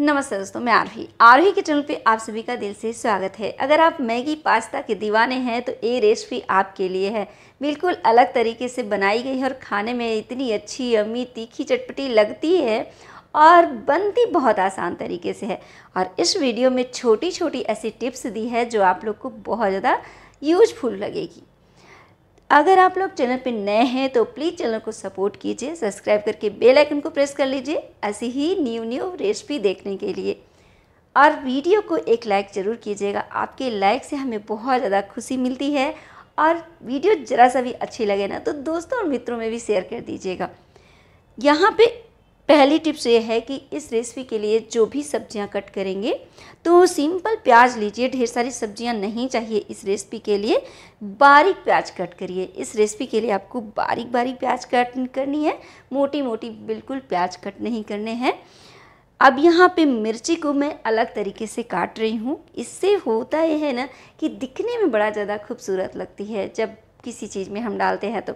नमस्ते दोस्तों मैं आरही आरोही के चैनल पे आप सभी का दिल से स्वागत है अगर आप मैगी पास्ता के दीवाने हैं तो ये रेसिपी आपके लिए है बिल्कुल अलग तरीके से बनाई गई है और खाने में इतनी अच्छी यमी तीखी चटपटी लगती है और बनती बहुत आसान तरीके से है और इस वीडियो में छोटी छोटी ऐसी टिप्स दी है जो आप लोग को बहुत ज़्यादा यूजफुल लगेगी अगर आप लोग चैनल पर नए हैं तो प्लीज़ चैनल को सपोर्ट कीजिए सब्सक्राइब करके बेल आइकन को प्रेस कर लीजिए ऐसी ही न्यू न्यू रेसिपी देखने के लिए और वीडियो को एक लाइक ज़रूर कीजिएगा आपके लाइक से हमें बहुत ज़्यादा खुशी मिलती है और वीडियो ज़रा सा भी अच्छी लगे ना तो दोस्तों और मित्रों में भी शेयर कर दीजिएगा यहाँ पे पहली टिप्स ये है कि इस रेसिपी के लिए जो भी सब्जियां कट करेंगे तो सिंपल प्याज लीजिए ढेर सारी सब्जियां नहीं चाहिए इस रेसिपी के लिए बारीक प्याज कट करिए इस रेसिपी के लिए आपको बारीक बारीक प्याज कट करनी है मोटी मोटी बिल्कुल प्याज कट नहीं करने हैं अब यहाँ पे मिर्ची को मैं अलग तरीके से काट रही हूँ इससे होता यह है ना कि दिखने में बड़ा ज़्यादा खूबसूरत लगती है जब किसी चीज़ में हम डालते हैं तो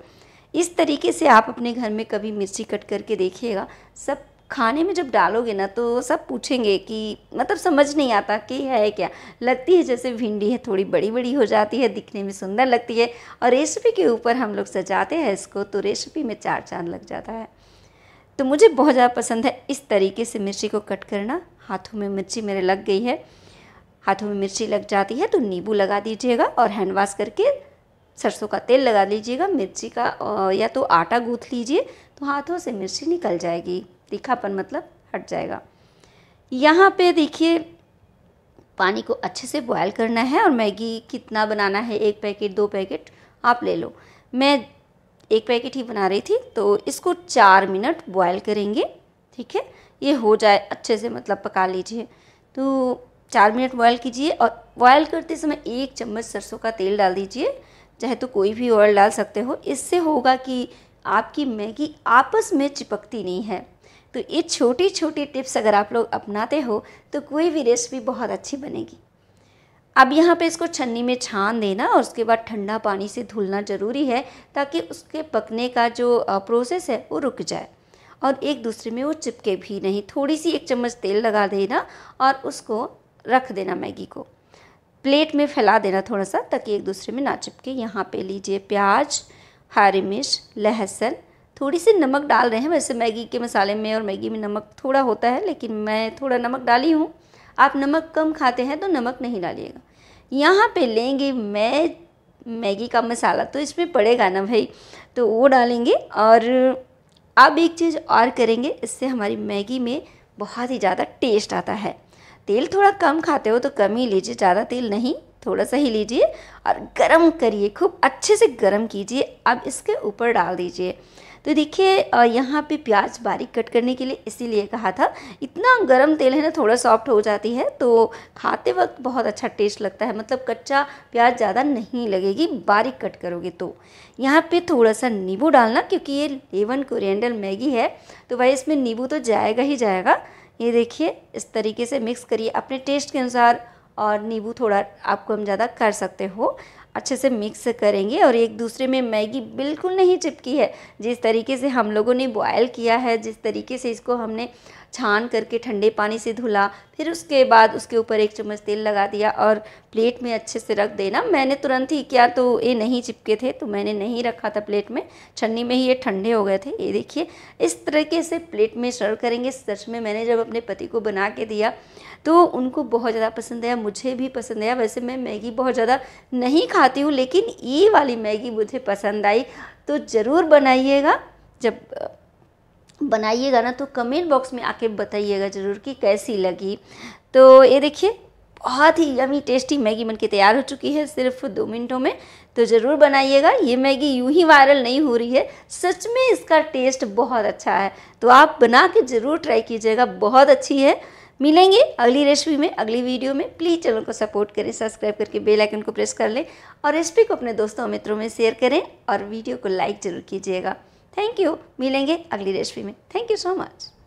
इस तरीके से आप अपने घर में कभी मिर्ची कट करके देखिएगा सब खाने में जब डालोगे ना तो सब पूछेंगे कि मतलब समझ नहीं आता कि है क्या लगती है जैसे भिंडी है थोड़ी बड़ी बड़ी हो जाती है दिखने में सुंदर लगती है और रेसिपी के ऊपर हम लोग सजाते हैं इसको तो रेसिपी में चार चांद लग जाता है तो मुझे बहुत ज़्यादा पसंद है इस तरीके से मिर्ची को कट करना हाथों में मिर्ची मेरे लग गई है हाथों में मिर्ची लग जाती है तो नींबू लगा दीजिएगा और हैंड वॉश करके सरसों का तेल लगा लीजिएगा मिर्ची का या तो आटा गूँथ लीजिए तो हाथों से मिर्ची निकल जाएगी तीखापन मतलब हट जाएगा यहाँ पे देखिए पानी को अच्छे से बॉयल करना है और मैगी कितना बनाना है एक पैकेट दो पैकेट आप ले लो मैं एक पैकेट ही बना रही थी तो इसको चार मिनट बॉयल करेंगे ठीक है ये हो जाए अच्छे से मतलब पका लीजिए तो चार मिनट बॉयल कीजिए और बॉयल करते समय एक चम्मच सरसों का तेल डाल दीजिए चाहे तो कोई भी ऑयल डाल सकते हो इससे होगा कि आपकी मैगी आपस में चिपकती नहीं है तो ये छोटी छोटी टिप्स अगर आप लोग अपनाते हो तो कोई भी रेसिपी बहुत अच्छी बनेगी अब यहाँ पे इसको छन्नी में छान देना और उसके बाद ठंडा पानी से धुलना ज़रूरी है ताकि उसके पकने का जो प्रोसेस है वो रुक जाए और एक दूसरे में वो चिपके भी नहीं थोड़ी सी एक चम्मच तेल लगा देना और उसको रख देना मैगी को प्लेट में फैला देना थोड़ा सा ताकि एक दूसरे में ना चिपके यहाँ पे लीजिए प्याज हरी मिर्च लहसुन थोड़ी सी नमक डाल रहे हैं वैसे मैगी के मसाले में और मैगी में नमक थोड़ा होता है लेकिन मैं थोड़ा नमक डाली हूँ आप नमक कम खाते हैं तो नमक नहीं डालिएगा यहाँ पे लेंगे मैं मैगी का मसाला तो इसमें पड़ेगा ना भाई तो वो डालेंगे और अब एक चीज़ और करेंगे इससे हमारी मैगी में बहुत ही ज़्यादा टेस्ट आता है तेल थोड़ा कम खाते हो तो कम ही लीजिए ज़्यादा तेल नहीं थोड़ा सा ही लीजिए और गरम करिए खूब अच्छे से गरम कीजिए अब इसके ऊपर डाल दीजिए तो देखिए यहाँ पे प्याज बारीक कट करने के लिए इसीलिए कहा था इतना गरम तेल है ना थोड़ा सॉफ्ट हो जाती है तो खाते वक्त बहुत अच्छा टेस्ट लगता है मतलब कच्चा प्याज ज़्यादा नहीं लगेगी बारीक कट करोगे तो यहाँ पे थोड़ा सा नींबू डालना क्योंकि ये लेवन कोरिएंडर मैगी है तो भाई इसमें नींबू तो जाएगा ही जाएगा ये देखिए इस तरीके से मिक्स करिए अपने टेस्ट के अनुसार और नींबू थोड़ा आप कम ज़्यादा कर सकते हो अच्छे से मिक्स करेंगे और एक दूसरे में मैगी बिल्कुल नहीं चिपकी है जिस तरीके से हम लोगों ने बॉयल किया है जिस तरीके से इसको हमने छान करके ठंडे पानी से धुला फिर उसके बाद उसके ऊपर एक चम्मच तेल लगा दिया और प्लेट में अच्छे से रख देना मैंने तुरंत ही किया तो ये नहीं चिपके थे तो मैंने नहीं रखा था प्लेट में छन्नी में ही ये ठंडे हो गए थे ये देखिए इस तरीके से प्लेट में सर्व करेंगे सच में मैंने जब अपने पति को बना के दिया तो उनको बहुत ज़्यादा पसंद आया मुझे भी पसंद आया वैसे मैं मैगी बहुत ज़्यादा नहीं खा खाती हूँ लेकिन ये वाली मैगी मुझे पसंद आई तो ज़रूर बनाइएगा जब बनाइएगा ना तो कमेंट बॉक्स में आके बताइएगा ज़रूर कि कैसी लगी तो ये देखिए बहुत ही यमी टेस्टी मैगी बनके तैयार हो चुकी है सिर्फ दो मिनटों में तो ज़रूर बनाइएगा ये मैगी यूं ही वायरल नहीं हो रही है सच में इसका टेस्ट बहुत अच्छा है तो आप बना के ज़रूर ट्राई कीजिएगा बहुत अच्छी है मिलेंगे अगली रेसिपी में अगली वीडियो में प्लीज़ चैनल को सपोर्ट करें सब्सक्राइब करके बेल आइकन को प्रेस कर लें और रेसिपी को अपने दोस्तों और मित्रों में शेयर करें और वीडियो को लाइक ज़रूर कीजिएगा थैंक यू मिलेंगे अगली रेसिपी में थैंक यू सो मच